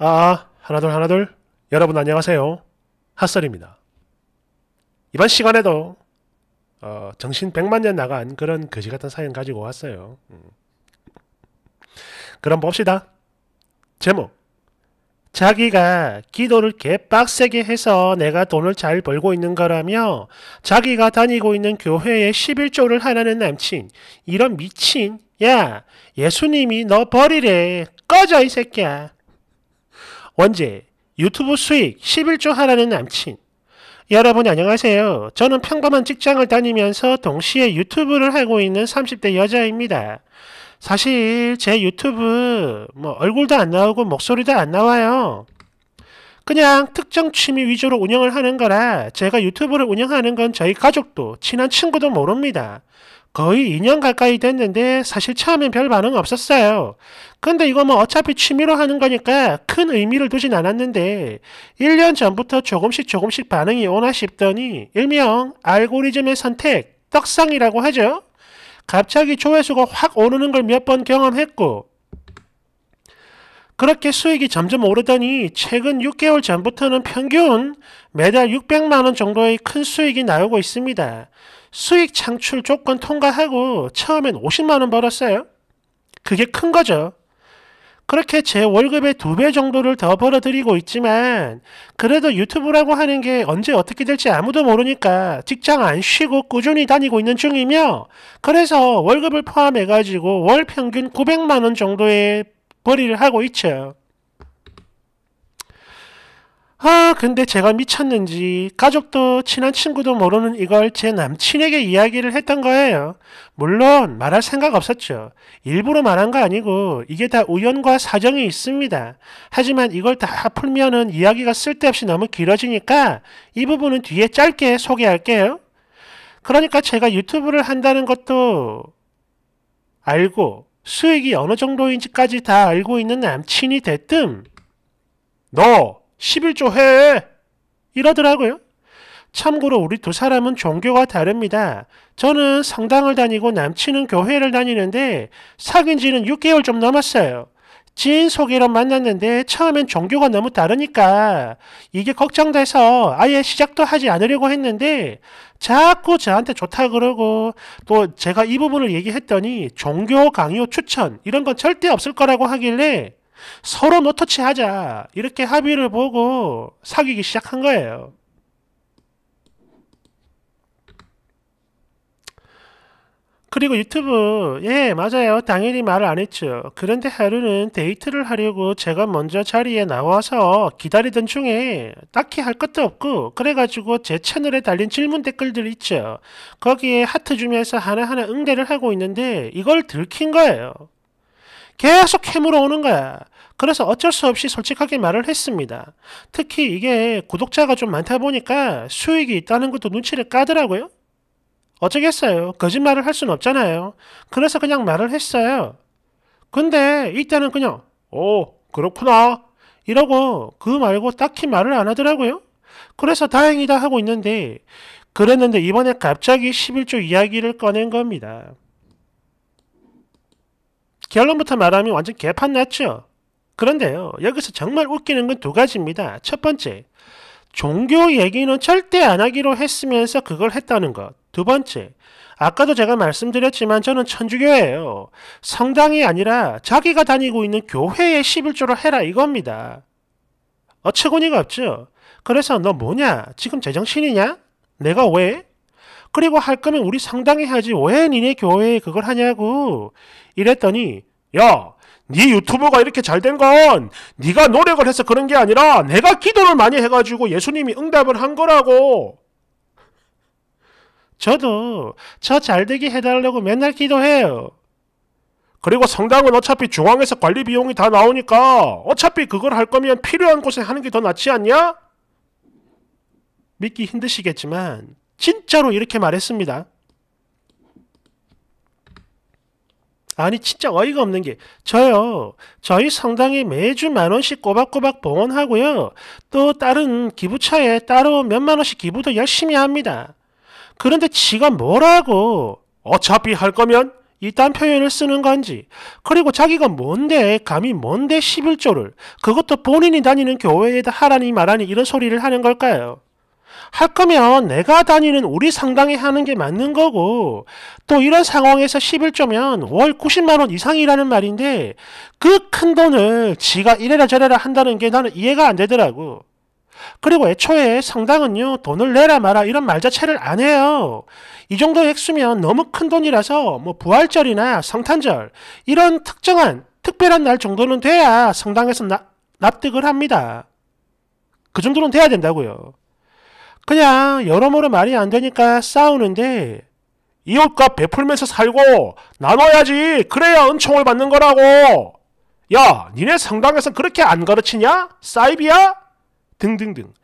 아, 하나둘 하나둘. 여러분 안녕하세요. 핫설입니다. 이번 시간에도 어, 정신 백만년 나간 그런 거지 같은 사연 가지고 왔어요. 음. 그럼 봅시다. 제목. 자기가 기도를 개빡세게 해서 내가 돈을 잘 벌고 있는 거라며 자기가 다니고 있는 교회에 11조를 하라는 남친. 이런 미친. 야, 예수님이 너 버리래. 꺼져, 이 새끼야. 원제, 유튜브 수익 11조 하라는 남친. 여러분 안녕하세요. 저는 평범한 직장을 다니면서 동시에 유튜브를 하고 있는 30대 여자입니다. 사실 제 유튜브 뭐 얼굴도 안 나오고 목소리도 안 나와요. 그냥 특정 취미 위주로 운영을 하는 거라 제가 유튜브를 운영하는 건 저희 가족도 친한 친구도 모릅니다. 거의 2년 가까이 됐는데 사실 처음엔 별 반응 없었어요. 근데 이거 뭐 어차피 취미로 하는 거니까 큰 의미를 두진 않았는데 1년 전부터 조금씩 조금씩 반응이 오나 싶더니 일명 알고리즘의 선택, 떡상이라고 하죠. 갑자기 조회수가 확 오르는 걸 몇 번 경험했고 그렇게 수익이 점점 오르더니 최근 6개월 전부터는 평균 매달 600만원 정도의 큰 수익이 나오고 있습니다. 수익 창출 조건 통과하고 처음엔 50만 원 벌었어요. 그게 큰 거죠. 그렇게 제 월급의 두 배 정도를 더 벌어들이고 있지만 그래도 유튜브라고 하는 게 언제 어떻게 될지 아무도 모르니까 직장 안 쉬고 꾸준히 다니고 있는 중이며 그래서 월급을 포함해가지고 월 평균 900만 원 정도의 벌이를 하고 있죠. 아 근데 제가 미쳤는지 가족도 친한 친구도 모르는 이걸 제 남친에게 이야기를 했던 거예요. 물론 말할 생각 없었죠. 일부러 말한 거 아니고 이게 다 우연과 사정이 있습니다. 하지만 이걸 다 풀면은 이야기가 쓸데없이 너무 길어지니까 이 부분은 뒤에 짧게 소개할게요. 그러니까 제가 유튜브를 한다는 것도 알고 수익이 어느 정도인지까지 다 알고 있는 남친이 됐뜸 너 11조 해! 이러더라고요. 참고로 우리 두 사람은 종교가 다릅니다. 저는 성당을 다니고 남친은 교회를 다니는데 사귄 지는 6개월 좀 넘었어요. 지인 소개로 만났는데 처음엔 종교가 너무 다르니까 이게 걱정돼서 아예 시작도 하지 않으려고 했는데 자꾸 저한테 좋다 그러고 또 제가 이 부분을 얘기했더니 종교 강요 추천 이런 건 절대 없을 거라고 하길래 서로 노터치 뭐 하자. 이렇게 합의를 보고 사귀기 시작한 거예요. 그리고 유튜브, 예, 맞아요. 당연히 말을 안 했죠. 그런데 하루는 데이트를 하려고 제가 먼저 자리에 나와서 기다리던 중에 딱히 할 것도 없고, 그래가지고 제 채널에 달린 질문 댓글들 있죠. 거기에 하트 주면서 하나하나 응대를 하고 있는데 이걸 들킨 거예요. 계속 캐물어 오는 거야. 그래서 어쩔 수 없이 솔직하게 말을 했습니다. 특히 이게 구독자가 좀 많다 보니까 수익이 있다는 것도 눈치를 까더라고요. 어쩌겠어요. 거짓말을 할 수는 없잖아요. 그래서 그냥 말을 했어요. 근데 이때는 그냥 오 어, 그렇구나 이러고 그 말고 딱히 말을 안 하더라고요. 그래서 다행이다 하고 있는데 그랬는데 이번에 갑자기 11조 이야기를 꺼낸 겁니다. 결론부터 말하면 완전 개판 났죠. 그런데요, 여기서 정말 웃기는 건 두 가지입니다. 첫 번째, 종교 얘기는 절대 안 하기로 했으면서 그걸 했다는 것. 두 번째, 아까도 제가 말씀드렸지만 저는 천주교예요. 성당이 아니라 자기가 다니고 있는 교회에 11조를 해라 이겁니다. 어처구니가 없죠. 그래서 너 뭐냐? 지금 제정신이냐? 내가 왜? 그리고 할 거면 우리 상당히 하지왜 니네 교회에 그걸 하냐고. 이랬더니, 야, 네 유튜브가 이렇게 잘 된 건 네가 노력을 해서 그런 게 아니라 내가 기도를 많이 해가지고 예수님이 응답을 한 거라고. 저도 저 잘되게 해달라고 맨날 기도해요. 그리고 성당은 어차피 중앙에서 관리 비용이 다 나오니까 어차피 그걸 할 거면 필요한 곳에 하는 게 더 낫지 않냐? 믿기 힘드시겠지만 진짜로 이렇게 말했습니다. 아니 진짜 어이가 없는 게 저요 저희 성당에 매주 만 원씩 꼬박꼬박 봉헌하고요 또 다른 기부차에 따로 몇 만 원씩 기부도 열심히 합니다 그런데 지가 뭐라고 어차피 할 거면 이딴 표현을 쓰는 건지 그리고 자기가 뭔데 감히 뭔데 11조를 그것도 본인이 다니는 교회에다 하라니 말하니 이런 소리를 하는 걸까요 할 거면 내가 다니는 우리 상당에 하는 게 맞는 거고 또 이런 상황에서 11조면 월 90만 원 이상이라는 말인데 그 큰 돈을 지가 이래라 저래라 한다는 게 나는 이해가 안 되더라고. 그리고 애초에 상당은요 돈을 내라 마라 이런 말 자체를 안 해요. 이 정도 액수면 너무 큰 돈이라서 뭐 부활절이나 성탄절 이런 특정한 특별한 날 정도는 돼야 성당에서 나, 납득을 합니다. 그 정도는 돼야 된다고요. 그냥 여러모로 말이 안 되니까 싸우는데 이웃과 베풀면서 살고 나눠야지 그래야 은총을 받는 거라고 야 니네 성당에선 그렇게 안 가르치냐? 사이비야? 등등등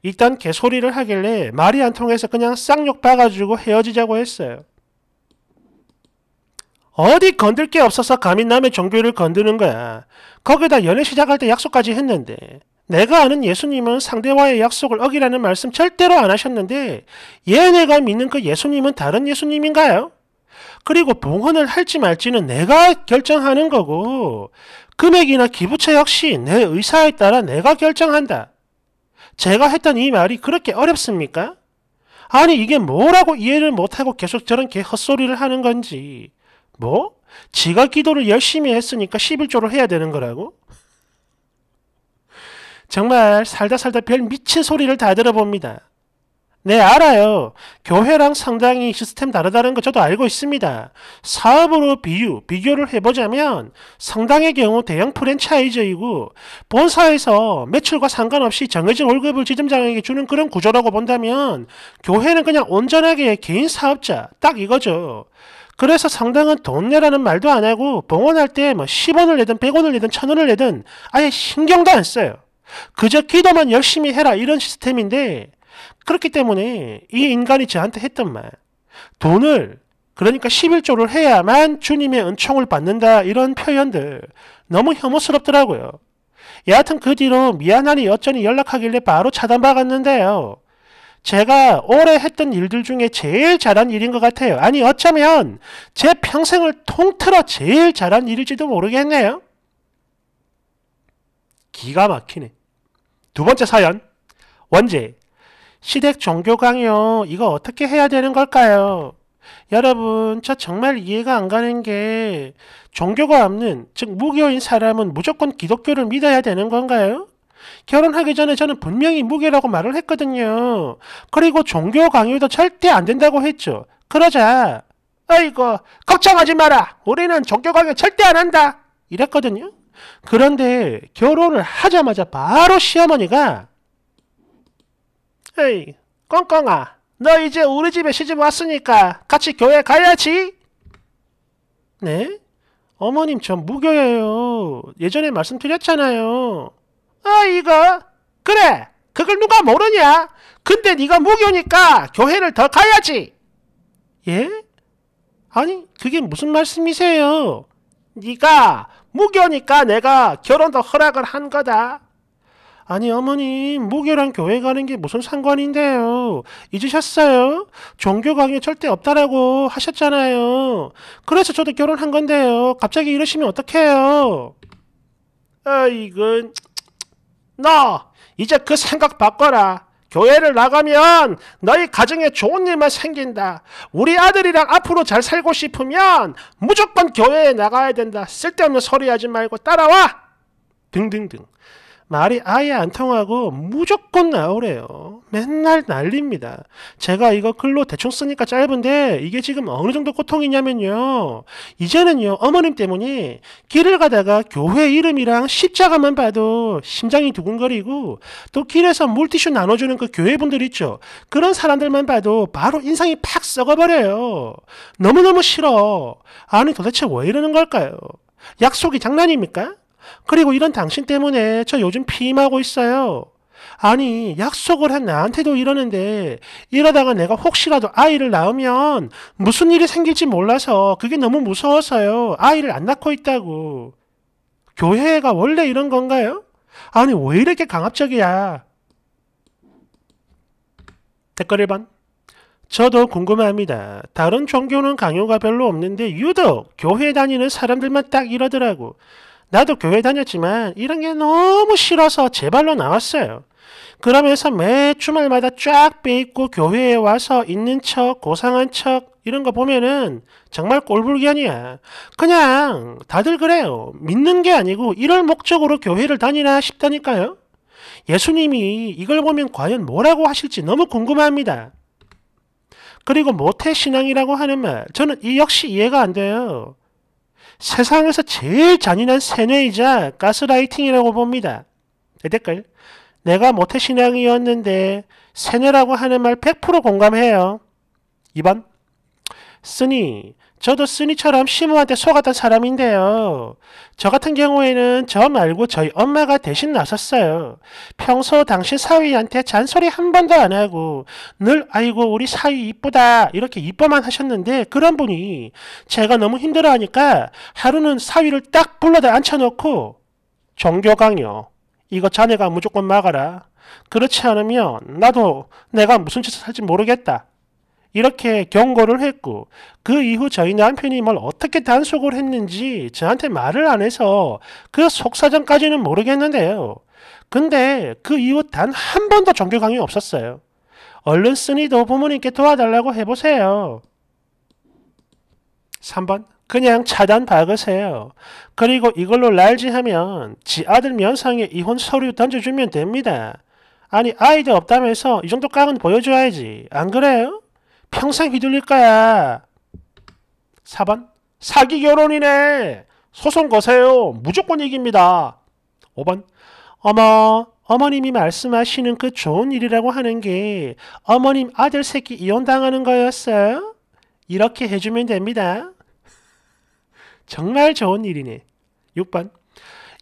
일단 개소리를 하길래 말이 안 통해서 그냥 쌍욕 봐가지고 헤어지자고 했어요 어디 건들 게 없어서 감히 남의 종교를 건드는 거야 거기다 연애 시작할 때 약속까지 했는데 내가 아는 예수님은 상대와의 약속을 어기라는 말씀 절대로 안 하셨는데 얘네가 믿는 그 예수님은 다른 예수님인가요? 그리고 봉헌을 할지 말지는 내가 결정하는 거고 금액이나 기부처 역시 내 의사에 따라 내가 결정한다. 제가 했던 이 말이 그렇게 어렵습니까? 아니 이게 뭐라고 이해를 못하고 계속 저런 개 헛소리를 하는 건지 뭐? 지가 기도를 열심히 했으니까 11조를 해야 되는 거라고? 정말 살다 살다 별 미친 소리를 다 들어봅니다. 네, 알아요. 교회랑 상당히 시스템 다르다는 거 저도 알고 있습니다. 사업으로 비유, 비교를 해보자면 상당의 경우 대형 프랜차이즈이고 본사에서 매출과 상관없이 정해진 월급을 지점장에게 주는 그런 구조라고 본다면 교회는 그냥 온전하게 개인 사업자, 딱 이거죠. 그래서 상당은 돈 내라는 말도 안 하고 봉헌할 때 뭐 10원을 내든 100원을 내든 1000원을 내든 아예 신경도 안 써요. 그저 기도만 열심히 해라 이런 시스템인데 그렇기 때문에 이 인간이 저한테 했던 말 돈을 그러니까 11조를 해야만 주님의 은총을 받는다 이런 표현들 너무 혐오스럽더라고요. 여하튼 그 뒤로 미안하니 여전히 연락하길래 바로 차단받았는데요. 제가 오래 했던 일들 중에 제일 잘한 일인 것 같아요. 아니 어쩌면 제 평생을 통틀어 제일 잘한 일일지도 모르겠네요. 기가 막히네. 두 번째 사연. 원제. 시댁 종교 강요 이거 어떻게 해야 되는 걸까요? 여러분, 저 정말 이해가 안 가는 게 종교가 없는, 즉 무교인 사람은 무조건 기독교를 믿어야 되는 건가요? 결혼하기 전에 저는 분명히 무교라고 말을 했거든요. 그리고 종교 강요도 절대 안 된다고 했죠. 그러자, 아이고, 걱정하지 마라! 우리는 종교 강요 절대 안 한다! 이랬거든요. 그런데 결혼을 하자마자 바로 시어머니가 에이 꽁꽁아 너 이제 우리 집에 시집 왔으니까 같이 교회 가야지 네? 어머님 전 무교예요 예전에 말씀드렸잖아요 아 이거 그래 그걸 누가 모르냐 근데 네가 무교니까 교회를 더 가야지 예? 아니 그게 무슨 말씀이세요 네가 무교니까 내가 결혼도 허락을 한 거다. 아니 어머님 무교랑 교회 가는 게 무슨 상관인데요 잊으셨어요? 종교 강요 절대 없다라고 하셨잖아요 그래서 저도 결혼한 건데요 갑자기 이러시면 어떡해요 아이고 너 이제 그 생각 바꿔라 교회를 나가면 너희 가정에 좋은 일만 생긴다. 우리 아들이랑 앞으로 잘 살고 싶으면 무조건 교회에 나가야 된다. 쓸데없는 소리 하지 말고 따라와. 등등등. 말이 아예 안 통하고 무조건 나오래요. 맨날 난립니다. 제가 이거 글로 대충 쓰니까 짧은데 이게 지금 어느 정도 고통이냐면요. 이제는요 어머님 때문에 길을 가다가 교회 이름이랑 십자가만 봐도 심장이 두근거리고 또 길에서 물티슈 나눠주는 그 교회분들 있죠. 그런 사람들만 봐도 바로 인상이 팍 썩어버려요. 너무너무 싫어. 아니 도대체 왜 이러는 걸까요? 약속이 장난입니까? 그리고 이런 당신 때문에 저 요즘 피임하고 있어요. 아니, 약속을 한 나한테도 이러는데, 이러다가 내가 혹시라도 아이를 낳으면 무슨 일이 생길지 몰라서 그게 너무 무서워서요. 아이를 안 낳고 있다고. 교회가 원래 이런 건가요? 아니, 왜 이렇게 강압적이야? 댓글 1번. 저도 궁금합니다. 다른 종교는 강요가 별로 없는데, 유독 교회 다니는 사람들만 딱 이러더라고. 나도 교회 다녔지만 이런 게 너무 싫어서 제 발로 나왔어요. 그러면서 매 주말마다 쫙 빼입고 교회에 와서 있는 척, 고상한 척, 이런 거 보면은 정말 꼴불견이야. 그냥 다들 그래요. 믿는 게 아니고 이럴 목적으로 교회를 다니나 싶다니까요. 예수님이 이걸 보면 과연 뭐라고 하실지 너무 궁금합니다. 그리고 모태신앙이라고 하는 말, 저는 이 역시 이해가 안 돼요. 세상에서 제일 잔인한 세뇌이자 가스라이팅이라고 봅니다. 댓글 내가 모태신앙이었는데 세뇌라고 하는 말 100% 공감해요. 2번 쓰니 저도 쓰니처럼 시모한테 속았던 사람인데요. 저 같은 경우에는 저 말고 저희 엄마가 대신 나섰어요. 평소 당시 사위한테 잔소리 한 번도 안 하고 늘 아이고 우리 사위 이쁘다 이렇게 이뻐만 하셨는데 그런 분이 제가 너무 힘들어하니까 하루는 사위를 딱 불러다 앉혀놓고 종교강요 이거 자네가 무조건 막아라. 그렇지 않으면 나도 내가 무슨 짓을 할지 모르겠다. 이렇게 경고를 했고 그 이후 저희 남편이 뭘 어떻게 단속을 했는지 저한테 말을 안 해서 그 속사정까지는 모르겠는데요. 근데 그 이후 단 한 번도 종교 강의 없었어요. 얼른 쓰니도 부모님께 도와달라고 해보세요. 3번 그냥 차단 박으세요. 그리고 이걸로 날지하면 지 아들 면상에 이혼 서류 던져주면 됩니다. 아니 아이도 없다면서 이 정도 깡은 보여줘야지. 안 그래요? 평생 휘둘릴 거야. 4번 사기 결혼이네. 소송 거세요. 무조건 이깁니다. 5번 어머 어머님이 말씀하시는 그 좋은 일이라고 하는 게 어머님 아들 새끼 이혼당하는 거였어요? 이렇게 해주면 됩니다. 정말 좋은 일이네. 6번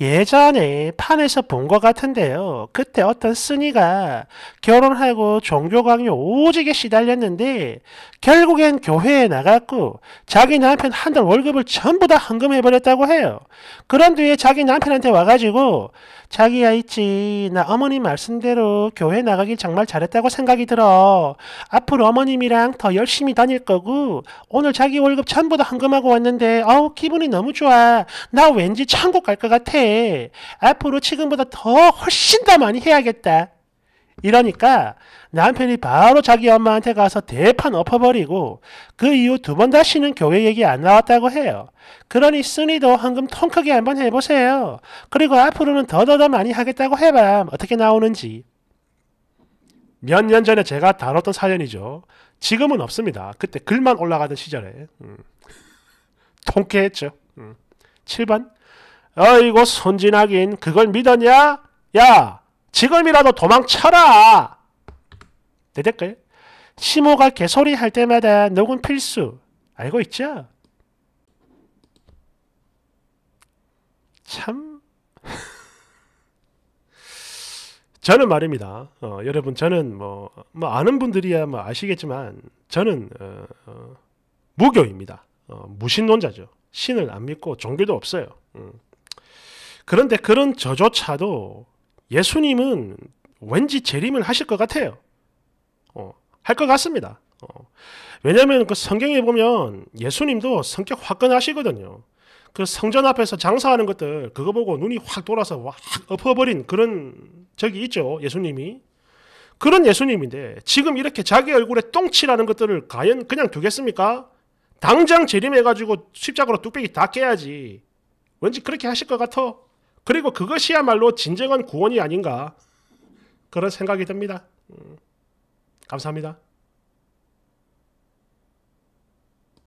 예전에 판에서 본 것 같은데요. 그때 어떤 스니가 결혼하고 종교 강요 오지게 시달렸는데 결국엔 교회에 나갔고 자기 남편 한 달 월급을 전부 다 헌금해버렸다고 해요. 그런 뒤에 자기 남편한테 와가지고 자기야 있지 나 어머니 말씀대로 교회 나가길 정말 잘했다고 생각이 들어 앞으로 어머님이랑 더 열심히 다닐 거고 오늘 자기 월급 전부 다 헌금하고 왔는데 어우 기분이 너무 좋아 나 왠지 천국 갈 것 같아 앞으로 지금보다 더 훨씬 더 많이 해야겠다. 이러니까 남편이 바로 자기 엄마한테 가서 대판 엎어버리고 그 이후 두 번 다시는 교회 얘기 안 나왔다고 해요. 그러니 쓰니도 황금 통 크게 한번 해보세요. 그리고 앞으로는 더더더 많이 하겠다고 해봐. 어떻게 나오는지. 몇 년 전에 제가 다뤘던 사연이죠. 지금은 없습니다. 그때 글만 올라가던 시절에. 음. 통쾌했죠. 음. 7번 어이고 손진하긴 그걸 믿었냐? 야 지금이라도 도망쳐라. 내 댓글 시모가 개소리 할 때마다 녹음 필수 알고 있죠? 참 저는 말입니다. 어, 여러분 저는 뭐, 뭐, 아는 분들이야 뭐 아시겠지만 저는 어, 어, 무교입니다. 어, 무신론자죠. 신을 안 믿고 종교도 없어요. 음. 그런데 그런 저조차도 예수님은 왠지 재림을 하실 것 같아요. 어, 할 것 같습니다. 어, 왜냐하면 그 성경에 보면 예수님도 성격 화끈하시거든요. 그 성전 앞에서 장사하는 것들 그거 보고 눈이 확 돌아서 확 엎어버린 그런 적이 있죠. 예수님이 그런 예수님인데 지금 이렇게 자기 얼굴에 똥칠하는 것들을 과연 그냥 두겠습니까? 당장 재림해가지고 십자가로 뚝배기 다 깨야지. 왠지 그렇게 하실 것 같아. 그리고 그것이야말로 진정한 구원이 아닌가 그런 생각이 듭니다. 음, 감사합니다.